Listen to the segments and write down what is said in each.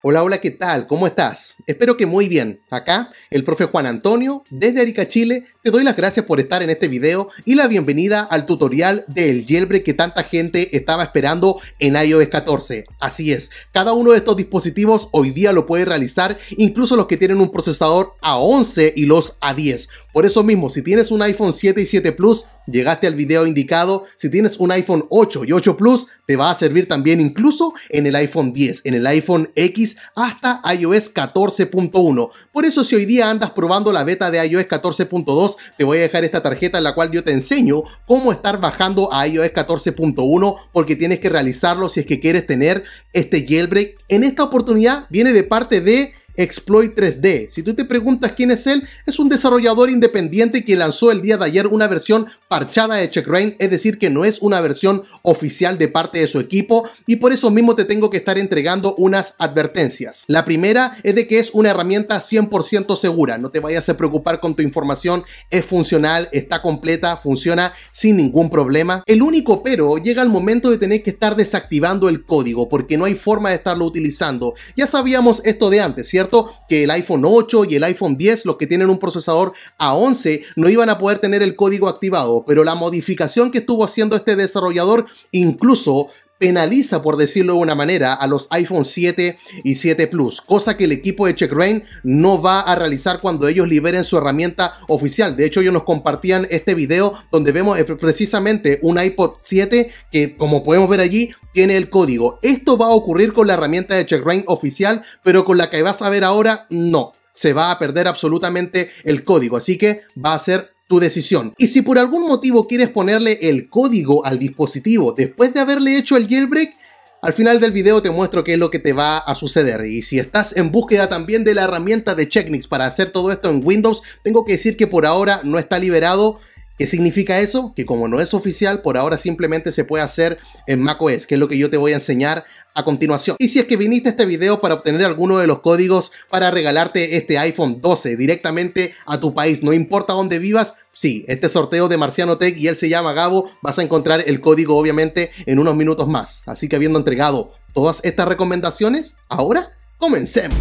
Hola, hola, ¿qué tal? ¿Cómo estás? Espero que muy bien. Acá, el profe Juan Antonio, desde Arica, Chile, te doy las gracias por estar en este video y la bienvenida al tutorial del Yelbre que tanta gente estaba esperando en iOS 14. Así es, cada uno de estos dispositivos hoy día lo puede realizar, incluso los que tienen un procesador A11 y los A10. Por eso mismo, si tienes un iPhone 7 y 7 Plus, llegaste al video indicado. Si tienes un iPhone 8 y 8 Plus, te va a servir también incluso en el iPhone 10, en el iPhone X hasta iOS 14.1. Por eso si hoy día andas probando la beta de iOS 14.2, te voy a dejar esta tarjeta en la cual yo te enseño cómo estar bajando a iOS 14.1 porque tienes que realizarlo si es que quieres tener este jailbreak. En esta oportunidad viene de parte de Exploit 3D. Si tú te preguntas quién es él, es un desarrollador independiente que lanzó el día de ayer una versión parchada de Checkrain, es decir, que no es una versión oficial de parte de su equipo y por eso mismo te tengo que estar entregando unas advertencias. La primera es de que es una herramienta 100% segura, no te vayas a preocupar con tu información, es funcional, está completa, funciona sin ningún problema. El único pero llega el momento de tener que estar desactivando el código porque no hay forma de estarlo utilizando. Ya sabíamos esto de antes, ¿cierto? Que el iPhone 8 y el iPhone 10, los que tienen un procesador A11, no iban a poder tener el código activado, pero la modificación que estuvo haciendo este desarrollador incluso penaliza, por decirlo de una manera, a los iPhone 7 y 7 Plus, cosa que el equipo de CheckRain no va a realizar cuando ellos liberen su herramienta oficial. De hecho, ellos nos compartían este video donde vemos eh, precisamente un iPod 7 que, como podemos ver allí, tiene el código. Esto va a ocurrir con la herramienta de CheckRain oficial, pero con la que vas a ver ahora, no. Se va a perder absolutamente el código, así que va a ser tu decisión. Y si por algún motivo quieres ponerle el código al dispositivo después de haberle hecho el jailbreak, al final del video te muestro qué es lo que te va a suceder y si estás en búsqueda también de la herramienta de Checknix para hacer todo esto en Windows, tengo que decir que por ahora no está liberado, ¿Qué significa eso? Que como no es oficial, por ahora simplemente se puede hacer en macOS, que es lo que yo te voy a enseñar a continuación. Y si es que viniste a este video para obtener alguno de los códigos para regalarte este iPhone 12 directamente a tu país, no importa dónde vivas, sí, este sorteo de Marciano Tech y él se llama Gabo, vas a encontrar el código obviamente en unos minutos más. Así que habiendo entregado todas estas recomendaciones, ahora comencemos.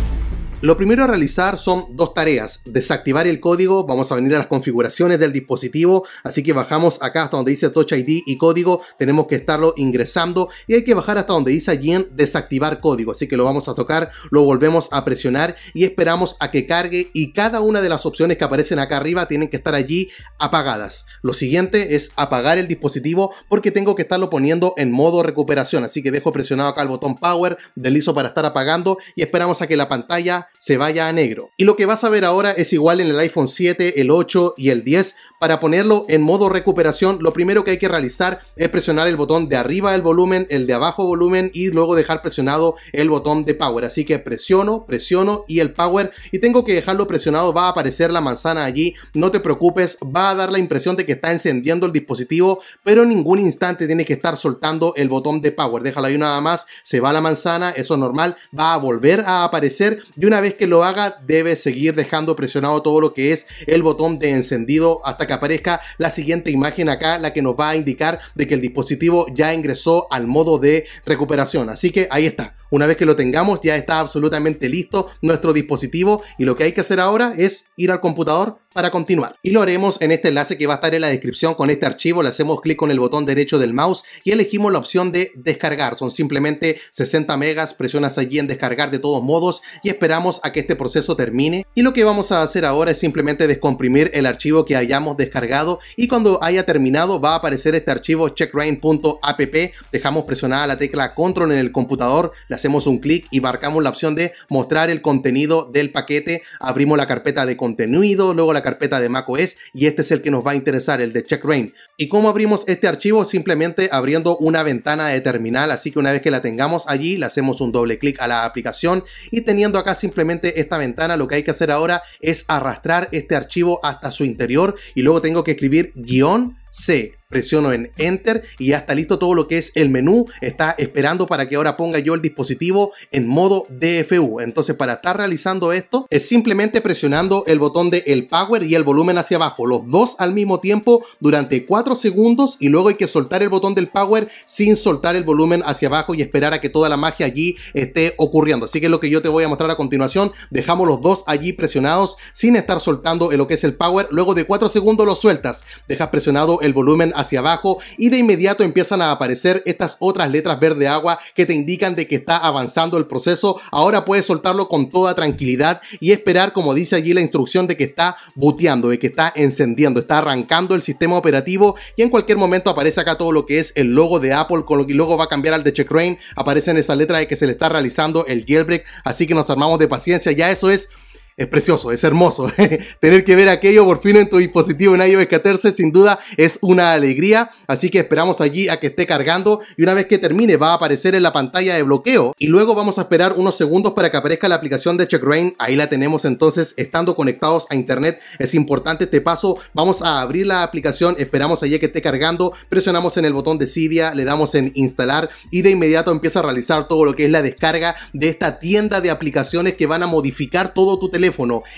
Lo primero a realizar son dos tareas. Desactivar el código, vamos a venir a las configuraciones del dispositivo, así que bajamos acá hasta donde dice Touch ID y código, tenemos que estarlo ingresando y hay que bajar hasta donde dice allí en desactivar código, así que lo vamos a tocar, lo volvemos a presionar y esperamos a que cargue y cada una de las opciones que aparecen acá arriba tienen que estar allí apagadas. Lo siguiente es apagar el dispositivo porque tengo que estarlo poniendo en modo recuperación, así que dejo presionado acá el botón Power, deslizo para estar apagando y esperamos a que la pantalla se vaya a negro. Y lo que vas a ver ahora es igual en el iPhone 7, el 8 y el 10. Para ponerlo en modo recuperación, lo primero que hay que realizar es presionar el botón de arriba del volumen, el de abajo volumen y luego dejar presionado el botón de power. Así que presiono, presiono y el power y tengo que dejarlo presionado, va a aparecer la manzana allí, no te preocupes, va a dar la impresión de que está encendiendo el dispositivo, pero en ningún instante tiene que estar soltando el botón de power. Déjalo ahí nada más, se va la manzana, eso es normal, va a volver a aparecer y una vez que lo haga, debe seguir dejando presionado todo lo que es el botón de encendido hasta que aparezca la siguiente imagen acá, la que nos va a indicar de que el dispositivo ya ingresó al modo de recuperación. Así que ahí está. Una vez que lo tengamos, ya está absolutamente listo nuestro dispositivo y lo que hay que hacer ahora es ir al computador para continuar. Y lo haremos en este enlace que va a estar en la descripción con este archivo. Le hacemos clic con el botón derecho del mouse y elegimos la opción de descargar. Son simplemente 60 megas, presionas allí en descargar de todos modos y esperamos a que este proceso termine. Y lo que vamos a hacer ahora es simplemente descomprimir el archivo que hayamos descargado y cuando haya terminado va a aparecer este archivo checkrain.app. Dejamos presionada la tecla control en el computador, hacemos un clic y marcamos la opción de mostrar el contenido del paquete, abrimos la carpeta de contenido, luego la carpeta de macOS y este es el que nos va a interesar, el de CheckRain. ¿Y cómo abrimos este archivo? Simplemente abriendo una ventana de terminal, así que una vez que la tengamos allí, le hacemos un doble clic a la aplicación y teniendo acá simplemente esta ventana, lo que hay que hacer ahora es arrastrar este archivo hasta su interior y luego tengo que escribir guión C. Presiono en Enter y ya está listo todo lo que es el menú. Está esperando para que ahora ponga yo el dispositivo en modo DFU. Entonces para estar realizando esto es simplemente presionando el botón de el power y el volumen hacia abajo. Los dos al mismo tiempo durante 4 segundos y luego hay que soltar el botón del power sin soltar el volumen hacia abajo y esperar a que toda la magia allí esté ocurriendo. Así que es lo que yo te voy a mostrar a continuación. Dejamos los dos allí presionados sin estar soltando en lo que es el power. Luego de 4 segundos lo sueltas. Dejas presionado el volumen hacia abajo y de inmediato empiezan a aparecer estas otras letras verde agua que te indican de que está avanzando el proceso. Ahora puedes soltarlo con toda tranquilidad y esperar, como dice allí la instrucción, de que está booteando, de que está encendiendo, está arrancando el sistema operativo y en cualquier momento aparece acá todo lo que es el logo de Apple, con lo que luego va a cambiar al de checkrain Aparece en esa letra de que se le está realizando el jailbreak, así que nos armamos de paciencia. Ya eso es es precioso, es hermoso. Tener que ver aquello por fin en tu dispositivo en iOS 14 sin duda es una alegría, así que esperamos allí a que esté cargando y una vez que termine va a aparecer en la pantalla de bloqueo y luego vamos a esperar unos segundos para que aparezca la aplicación de CheckRain, ahí la tenemos entonces estando conectados a internet, es importante este paso, vamos a abrir la aplicación, esperamos allí a que esté cargando, presionamos en el botón de Cydia, le damos en instalar y de inmediato empieza a realizar todo lo que es la descarga de esta tienda de aplicaciones que van a modificar todo tu teléfono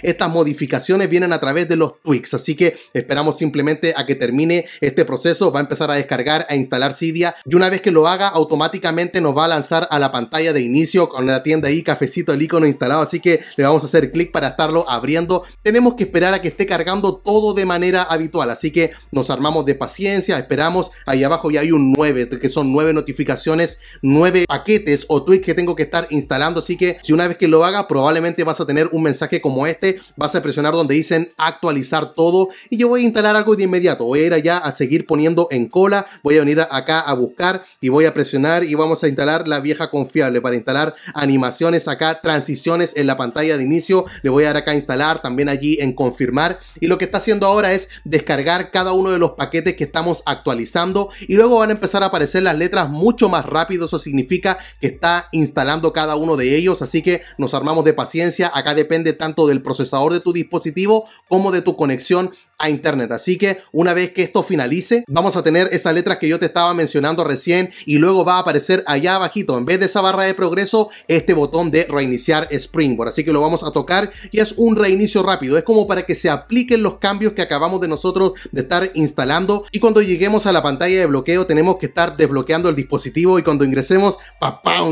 estas modificaciones vienen a través de los tweaks, así que esperamos simplemente a que termine este proceso. Va a empezar a descargar, a instalar Cydia y una vez que lo haga, automáticamente nos va a lanzar a la pantalla de inicio con la tienda ahí, cafecito, el icono instalado. Así que le vamos a hacer clic para estarlo abriendo. Tenemos que esperar a que esté cargando todo de manera habitual, así que nos armamos de paciencia, esperamos. Ahí abajo ya hay un 9, que son 9 notificaciones, 9 paquetes o tweaks que tengo que estar instalando. Así que si una vez que lo haga, probablemente vas a tener un mensaje como este, vas a presionar donde dicen actualizar todo y yo voy a instalar algo de inmediato. Voy a ir allá a seguir poniendo en cola, voy a venir acá a buscar y voy a presionar y vamos a instalar la vieja confiable para instalar animaciones acá, transiciones en la pantalla de inicio. Le voy a dar acá a instalar, también allí en confirmar. Y lo que está haciendo ahora es descargar cada uno de los paquetes que estamos actualizando y luego van a empezar a aparecer las letras mucho más rápido. Eso significa que está instalando cada uno de ellos. Así que nos armamos de paciencia. Acá depende tanto tanto del procesador de tu dispositivo como de tu conexión a Internet. Así que una vez que esto finalice, vamos a tener esas letras que yo te estaba mencionando recién y luego va a aparecer allá abajito, en vez de esa barra de progreso, este botón de reiniciar Springboard. Así que lo vamos a tocar y es un reinicio rápido. Es como para que se apliquen los cambios que acabamos de nosotros de estar instalando y cuando lleguemos a la pantalla de bloqueo tenemos que estar desbloqueando el dispositivo y cuando ingresemos,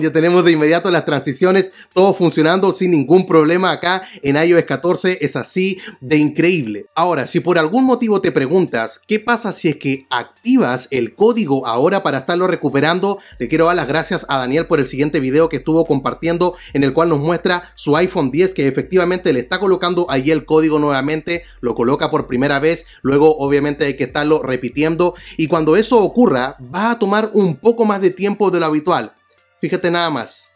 Ya tenemos de inmediato las transiciones, todo funcionando sin ningún problema acá en iOS 14. Es así de increíble. Ahora, si por algún motivo te preguntas qué pasa si es que activas el código ahora para estarlo recuperando, te quiero dar las gracias a Daniel por el siguiente video que estuvo compartiendo en el cual nos muestra su iPhone 10 que efectivamente le está colocando ahí el código nuevamente, lo coloca por primera vez, luego obviamente hay que estarlo repitiendo y cuando eso ocurra va a tomar un poco más de tiempo de lo habitual. Fíjate nada más.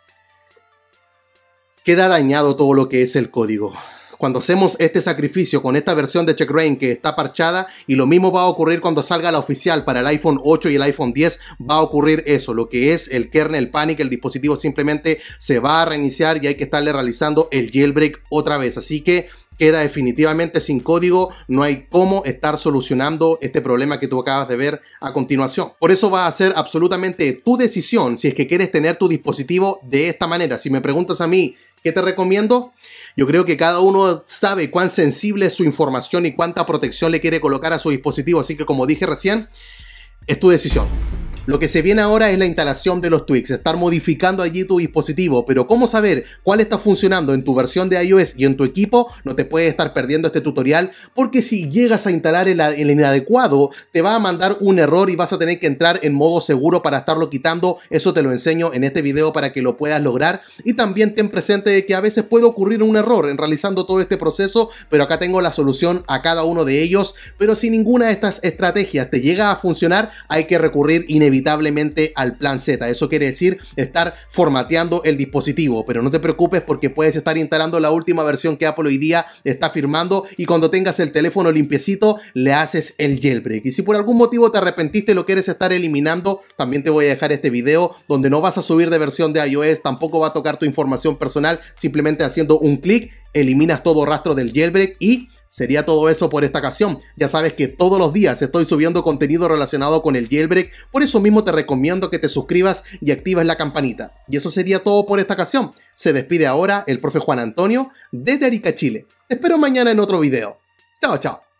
Queda dañado todo lo que es el código cuando hacemos este sacrificio con esta versión de Check que está parchada y lo mismo va a ocurrir cuando salga la oficial para el iPhone 8 y el iPhone 10, va a ocurrir eso, lo que es el kernel panic, el dispositivo simplemente se va a reiniciar y hay que estarle realizando el jailbreak otra vez, así que queda definitivamente sin código, no hay cómo estar solucionando este problema que tú acabas de ver a continuación. Por eso va a ser absolutamente tu decisión si es que quieres tener tu dispositivo de esta manera. Si me preguntas a mí, ¿qué te recomiendo? Yo creo que cada uno sabe cuán sensible es su información y cuánta protección le quiere colocar a su dispositivo. Así que como dije recién, es tu decisión. Lo que se viene ahora es la instalación de los tweaks, estar modificando allí tu dispositivo, pero cómo saber cuál está funcionando en tu versión de iOS y en tu equipo, no te puedes estar perdiendo este tutorial, porque si llegas a instalar el, inadecuado, te va a mandar un error y vas a tener que entrar en modo seguro para estarlo quitando. Eso te lo enseño en este video para que lo puedas lograr. Y también ten presente que a veces puede ocurrir un error en realizando todo este proceso, pero acá tengo la solución a cada uno de ellos. Pero si ninguna de estas estrategias te llega a funcionar, hay que recurrir inevitablemente inevitablemente al plan Z. Eso quiere decir estar formateando el dispositivo, pero no te preocupes porque puedes estar instalando la última versión que Apple hoy día está firmando y cuando tengas el teléfono limpiecito le haces el jailbreak. Y si por algún motivo te arrepentiste y lo quieres estar eliminando, también te voy a dejar este video donde no vas a subir de versión de iOS, tampoco va a tocar tu información personal, simplemente haciendo un clic eliminas todo rastro del jailbreak y sería todo eso por esta ocasión. Ya sabes que todos los días estoy subiendo contenido relacionado con el jailbreak, por eso mismo te recomiendo que te suscribas y actives la campanita. Y eso sería todo por esta ocasión. Se despide ahora el profe Juan Antonio desde Arica, Chile. Te espero mañana en otro video. Chao, chao.